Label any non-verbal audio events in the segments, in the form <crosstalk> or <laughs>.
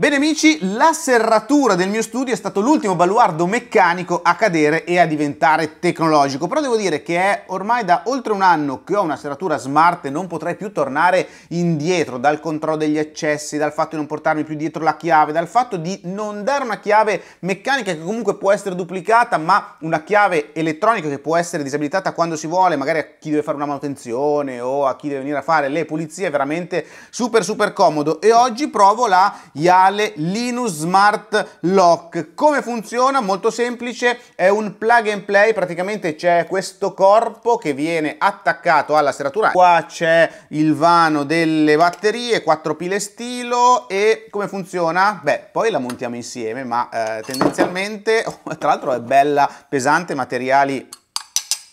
Bene amici, la serratura del mio studio è stato l'ultimo baluardo meccanico a cadere e a diventare tecnologico, però devo dire che è ormai da oltre un anno che ho una serratura smart e non potrei più tornare indietro dal controllo degli accessi, dal fatto di non portarmi più dietro la chiave, dal fatto di non dare una chiave meccanica che comunque può essere duplicata, ma una chiave elettronica che può essere disabilitata quando si vuole, magari a chi deve fare una manutenzione o a chi deve venire a fare le pulizie, è veramente super super comodo e oggi provo la Yara speciale Linux Smart Lock. Come funziona? Molto semplice, è un plug and play, praticamente c'è questo corpo che viene attaccato alla serratura. Qua c'è il vano delle batterie, quattro pile stilo e come funziona? Beh, poi la montiamo insieme, ma eh, tendenzialmente, <laughs> oh, tra l'altro è bella pesante, materiali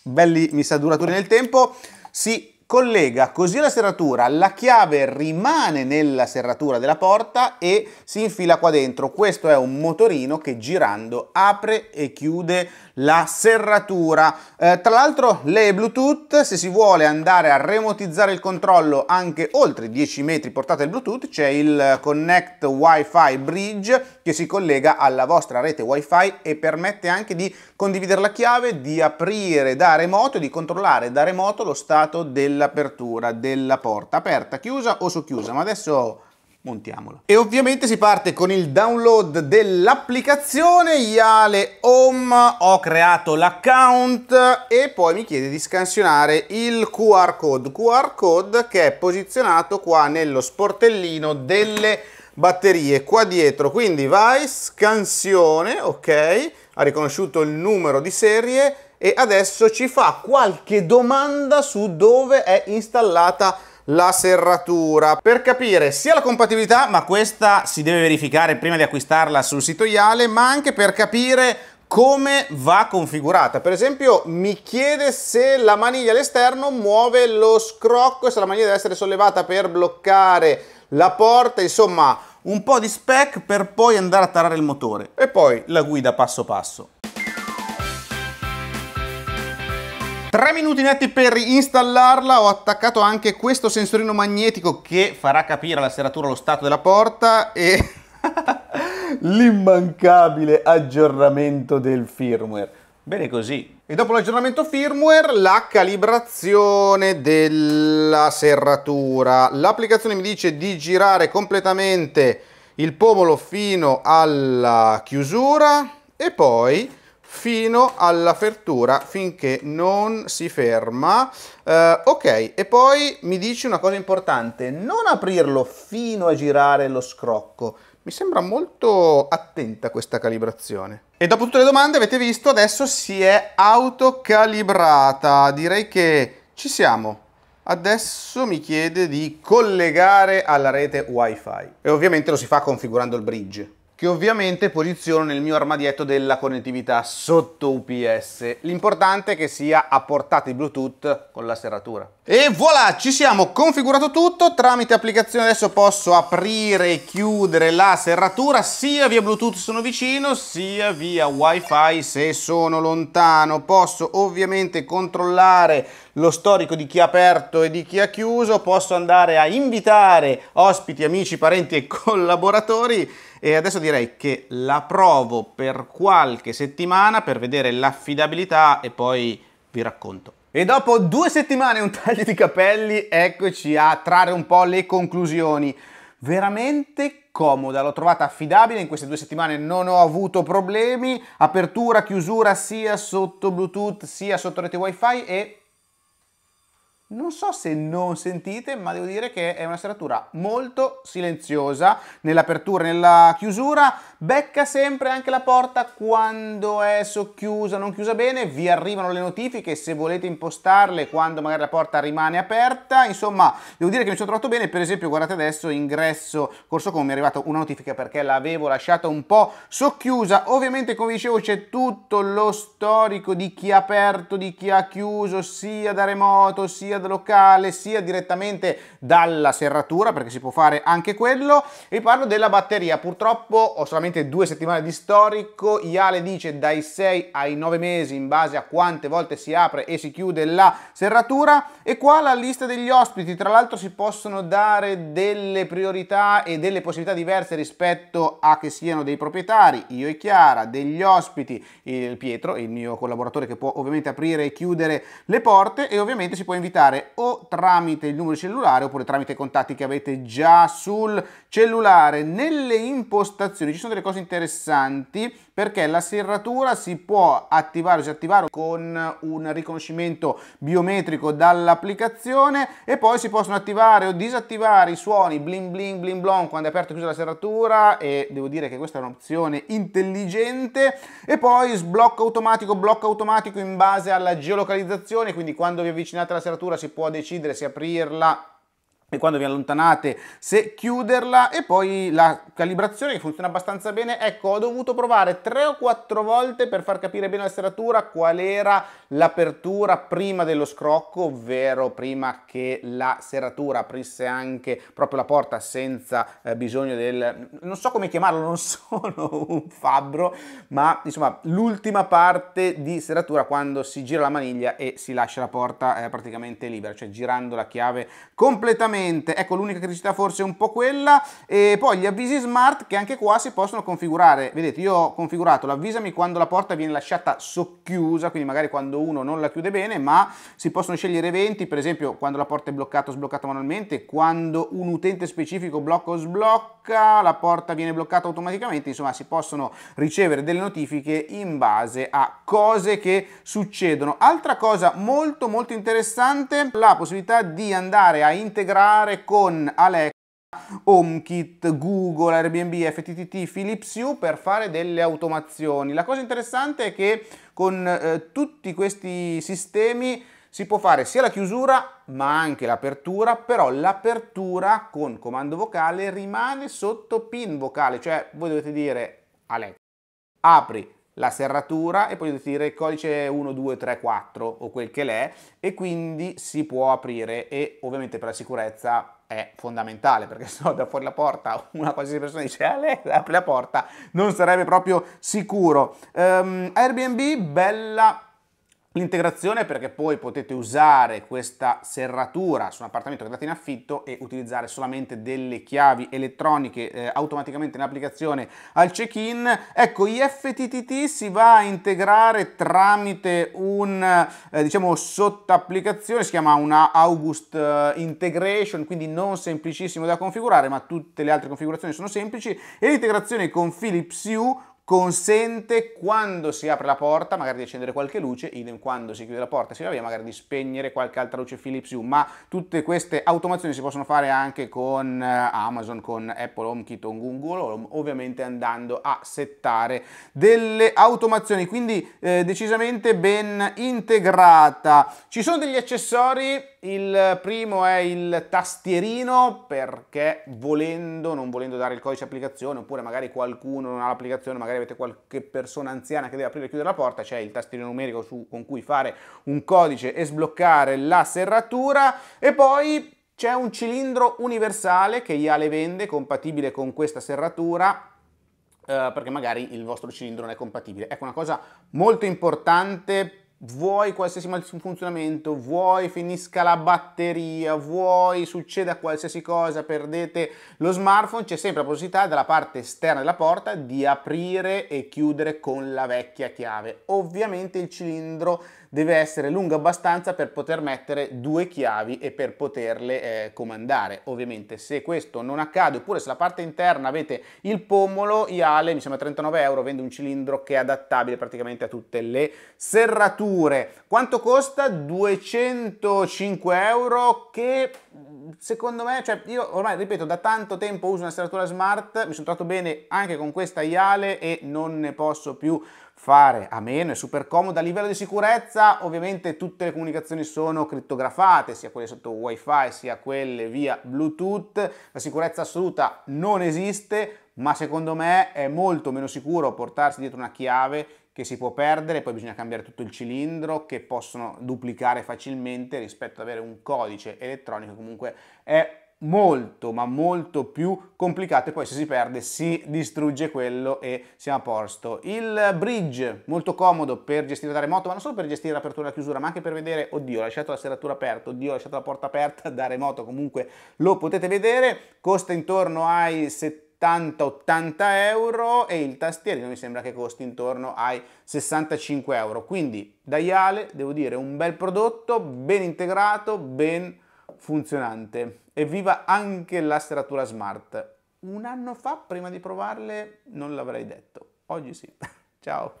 belli, mi sa duraturi nel tempo, si collega così la serratura, la chiave rimane nella serratura della porta e si infila qua dentro. Questo è un motorino che girando apre e chiude la serratura. Eh, tra l'altro le Bluetooth, se si vuole andare a remotizzare il controllo anche oltre 10 metri portata del Bluetooth, c'è il Connect Wi-Fi Bridge che si collega alla vostra rete wifi e permette anche di condividere la chiave, di aprire da remoto, e di controllare da remoto lo stato dell'apertura della porta, aperta, chiusa o socchiusa, ma adesso montiamolo. E ovviamente si parte con il download dell'applicazione Iale Home, ho creato l'account e poi mi chiede di scansionare il QR code, QR code che è posizionato qua nello sportellino delle batterie qua dietro, quindi vai, scansione, ok, ha riconosciuto il numero di serie e adesso ci fa qualche domanda su dove è installata la serratura per capire sia la compatibilità ma questa si deve verificare prima di acquistarla sul sito Iale ma anche per capire come va configurata. Per esempio mi chiede se la maniglia all'esterno muove lo scrocco e se la maniglia deve essere sollevata per bloccare la porta, insomma un po' di spec per poi andare a tarare il motore e poi la guida passo passo. 3 minuti netti per installarla, ho attaccato anche questo sensorino magnetico che farà capire alla serratura lo stato della porta e <laughs> l'immancabile aggiornamento del firmware. Bene così. E dopo l'aggiornamento firmware, la calibrazione della serratura. L'applicazione mi dice di girare completamente il pomolo fino alla chiusura e poi fino all'apertura finché non si ferma eh, ok e poi mi dice una cosa importante non aprirlo fino a girare lo scrocco mi sembra molto attenta questa calibrazione. E dopo tutte le domande avete visto adesso si è autocalibrata. Direi che ci siamo. Adesso mi chiede di collegare alla rete wifi e ovviamente lo si fa configurando il bridge che ovviamente posiziono nel mio armadietto della connettività sotto UPS. L'importante è che sia a portata di Bluetooth con la serratura. E voilà, ci siamo configurato tutto, tramite applicazione adesso posso aprire e chiudere la serratura sia via Bluetooth se sono vicino, sia via Wi-Fi se sono lontano. Posso ovviamente controllare lo storico di chi ha aperto e di chi ha chiuso, posso andare a invitare ospiti, amici, parenti e <laughs> collaboratori e adesso direi che la provo per qualche settimana per vedere l'affidabilità e poi vi racconto. E dopo due settimane e un taglio di capelli, eccoci a trarre un po' le conclusioni. Veramente comoda, l'ho trovata affidabile, in queste due settimane non ho avuto problemi, apertura, chiusura sia sotto Bluetooth sia sotto rete WiFi e non so se non sentite, ma devo dire che è una serratura molto silenziosa nell'apertura e nella chiusura. Becca sempre anche la porta quando è socchiusa, o non chiusa bene. Vi arrivano le notifiche se volete impostarle quando magari la porta rimane aperta. Insomma, devo dire che mi sono trovato bene. Per esempio, guardate adesso, ingresso corso come mi è arrivata una notifica perché l'avevo lasciata un po' socchiusa. Ovviamente, come dicevo, c'è tutto lo storico di chi ha aperto, di chi ha chiuso, sia da remoto, sia sia locale sia direttamente dalla serratura perché si può fare anche quello. Vi parlo della batteria, purtroppo ho solamente due settimane di storico, Iale dice dai 6 ai 9 mesi in base a quante volte si apre e si chiude la serratura e qua la lista degli ospiti, tra l'altro si possono dare delle priorità e delle possibilità diverse rispetto a che siano dei proprietari, io e Chiara, degli ospiti, il Pietro, il mio collaboratore che può ovviamente aprire e chiudere le porte e ovviamente si può invitare comunicare o tramite il numero cellulare oppure tramite i contatti che avete già sul cellulare. Nelle impostazioni ci sono delle cose interessanti perché la serratura si può attivare o disattivare con un riconoscimento biometrico dall'applicazione e poi si possono attivare o disattivare i suoni bling bling bling blong quando è aperto e chiuso la serratura e devo dire che questa è un'opzione intelligente e poi sblocco automatico, blocco automatico in base alla geolocalizzazione, quindi quando vi avvicinate alla serratura si può decidere se aprirla e quando vi allontanate se chiuderla e poi la calibrazione che funziona abbastanza bene ecco ho dovuto provare 3 o 4 volte per far capire bene la serratura qual era l'apertura prima dello scrocco, ovvero prima che la serratura aprisse anche proprio la porta senza eh, bisogno del... non so come chiamarlo, non <laughs> sono un fabbro, ma insomma l'ultima parte di serratura quando si gira la maniglia e si lascia la porta eh, praticamente libera, cioè girando la chiave completamente. Ecco l'unica criticità forse è un po' quella e poi gli avvisi smart che anche qua si possono configurare. Vedete, io ho configurato l'avvisami quando la porta viene lasciata socchiusa, quindi magari quando quando uno non la chiude bene, ma si possono scegliere eventi, per esempio quando la porta è bloccata o sbloccata manualmente, quando un utente specifico blocca o sblocca, la porta viene bloccata automaticamente, insomma si possono ricevere delle notifiche in base a cose che succedono. Altra cosa molto molto interessante, la possibilità di andare a integrare con Alexa HomeKit, Google, Airbnb, FTTT, Philips Hue per fare delle automazioni. La cosa interessante è che con eh, tutti questi sistemi si può fare sia la chiusura ma anche l'apertura, però l'apertura con comando vocale rimane sotto pin vocale, cioè voi dovete dire Alexa apri la serratura e poi dovete dire il codice 1, 2, 3, 4 o quel che l'è e quindi si può aprire e ovviamente per la sicurezza è fondamentale perché <laughs> se no da fuori la porta una qualsiasi persona dice ah, apri la porta non sarebbe proprio sicuro. Um, Airbnb bella L'integrazione perché poi potete usare questa serratura su un appartamento che date in affitto e utilizzare solamente delle chiavi elettroniche eh, automaticamente in applicazione al check-in. Ecco, IFTTT si va a integrare tramite un, eh, diciamo, sottapplicazione, si chiama una August eh, Integration, quindi non semplicissimo da configurare, ma tutte le altre configurazioni sono semplici. E l'integrazione con Philips Hue consente quando si apre la porta magari di accendere qualche luce, idem quando si chiude la porta si va via magari di spegnere qualche altra luce Philips Hue, ma tutte queste automazioni si possono fare anche con eh, Amazon, con Apple HomeKit o Google Home, ovviamente andando a settare delle automazioni, quindi eh, decisamente ben integrata. Ci sono degli accessori il primo è il tastierino perché volendo, non volendo dare il codice applicazione oppure magari qualcuno non ha l'applicazione, magari avete qualche persona anziana che deve aprire e chiudere la porta, c'è il tastierino numerico su, con cui fare un codice e sbloccare la serratura e poi c'è un cilindro universale che Iale vende compatibile con questa serratura eh, perché magari il vostro cilindro non è compatibile. Ecco una cosa molto importante vuoi qualsiasi malfunzionamento, vuoi finisca la batteria, vuoi succeda qualsiasi cosa, perdete lo smartphone, c'è sempre la possibilità dalla parte esterna della porta di aprire e chiudere con la vecchia chiave. Ovviamente il cilindro deve essere lungo abbastanza per poter mettere due chiavi e per poterle eh, comandare. Ovviamente se questo non accade, oppure se la parte interna avete il pomolo, Iale, mi sembra 39 euro, vende un cilindro che è adattabile praticamente a tutte le serrature fatture. Quanto costa? 205 euro che secondo me, cioè io ormai ripeto da tanto tempo uso una serratura smart, mi sono trovato bene anche con questa IALE e non ne posso più fare a meno, è super comoda. A livello di sicurezza ovviamente tutte le comunicazioni sono crittografate, sia quelle sotto wifi sia quelle via Bluetooth, la sicurezza assoluta non esiste, ma secondo me è molto meno sicuro portarsi dietro una chiave che si può perdere, poi bisogna cambiare tutto il cilindro, che possono duplicare facilmente rispetto ad avere un codice elettronico, comunque è molto ma molto più complicato e poi se si perde si distrugge quello e siamo a posto. Il bridge molto comodo per gestire da remoto ma non solo per gestire l'apertura e la chiusura ma anche per vedere oddio ho lasciato la serratura aperta, oddio ho lasciato la porta aperta da <laughs> remoto comunque lo potete vedere, costa intorno ai 70 70-80 euro e il tastierino mi sembra che costi intorno ai 65 euro. Quindi da Daiale, devo dire, un bel prodotto, ben integrato, ben funzionante. Evviva anche la serratura smart. Un anno fa, prima di provarle, non l'avrei detto. Oggi sì. <laughs> Ciao!